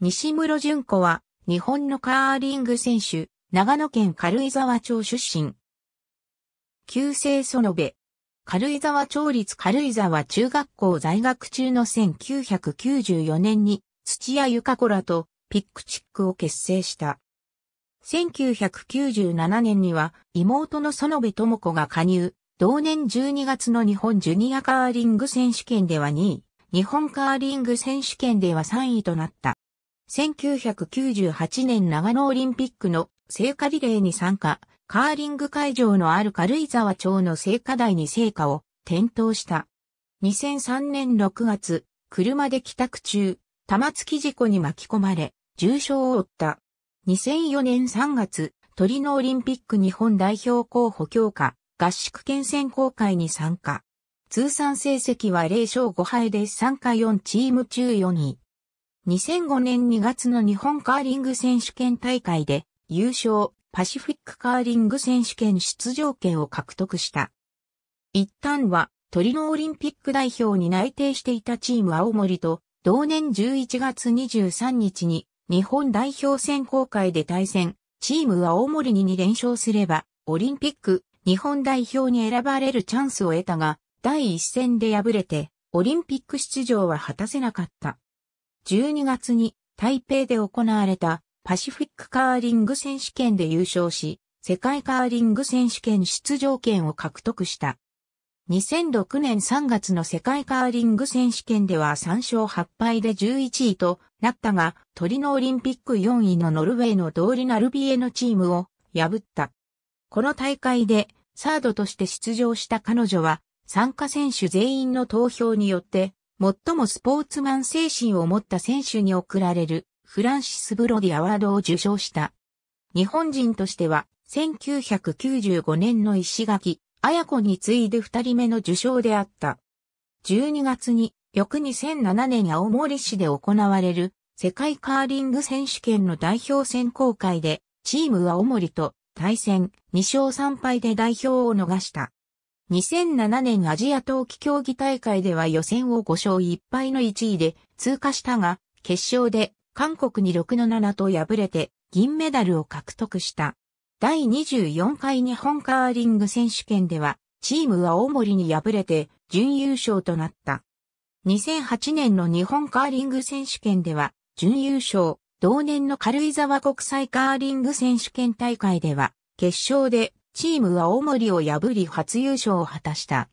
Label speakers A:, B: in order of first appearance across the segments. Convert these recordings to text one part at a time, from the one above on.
A: 西室淳子は、日本のカーリング選手、長野県軽井沢町出身。旧姓園部。軽井沢町立軽井沢中学校在学中の1994年に、土屋ゆか子らとピックチックを結成した。1997年には妹の園部智子が加入、同年12月の日本ジュニアカーリング選手権では2位、日本カーリング選手権では3位となった。1998年長野オリンピックの聖火リレーに参加、カーリング会場のある軽井沢町の聖火台に聖火を点灯した。2003年6月、車で帰宅中、玉突き事故に巻き込まれ、重傷を負った。2004年3月、鳥のオリンピック日本代表候補強化、合宿県選考会に参加。通算成績は0勝5敗で参加4チーム中4位。2005年2月の日本カーリング選手権大会で優勝パシフィックカーリング選手権出場権を獲得した。一旦はトリノオリンピック代表に内定していたチーム青森と同年11月23日に日本代表選考会で対戦、チームは青森に2連勝すればオリンピック日本代表に選ばれるチャンスを得たが第一戦で敗れてオリンピック出場は果たせなかった。12月に台北で行われたパシフィックカーリング選手権で優勝し、世界カーリング選手権出場権を獲得した。2006年3月の世界カーリング選手権では3勝8敗で11位となったが、トリノオリンピック4位のノルウェーのドーリナルビエのチームを破った。この大会でサードとして出場した彼女は参加選手全員の投票によって最もスポーツマン精神を持った選手に贈られるフランシス・ブロディアワードを受賞した。日本人としては1995年の石垣、綾子に次いで二人目の受賞であった。12月に翌2007年青森市で行われる世界カーリング選手権の代表選考会でチームは青森と対戦2勝3敗で代表を逃した。2007年アジア冬季競技大会では予選を5勝1敗の1位で通過したが、決勝で韓国に6の7と敗れて銀メダルを獲得した。第24回日本カーリング選手権では、チームは大森に敗れて準優勝となった。2008年の日本カーリング選手権では、準優勝、同年の軽井沢国際カーリング選手権大会では、決勝でチームは大森を破り初優勝を果たした。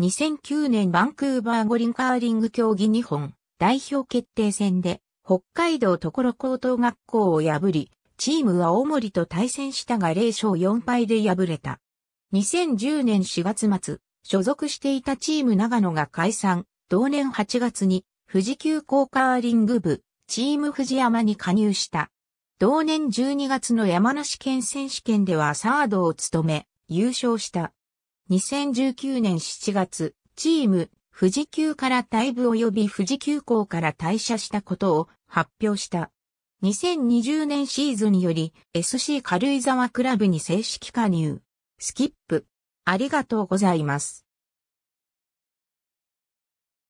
A: 2009年バンクーバー五輪カーリング競技日本代表決定戦で北海道所高等学校を破り、チームは大森と対戦したが0勝4敗で敗れた。2010年4月末、所属していたチーム長野が解散、同年8月に富士急高カーリング部、チーム藤山に加入した。同年12月の山梨県選手権ではサードを務め、優勝した。2019年7月、チーム、富士急から退部及び富士急行から退社したことを発表した。2020年シーズンより SC 軽井沢クラブに正式加入。スキップ。ありがとうございます。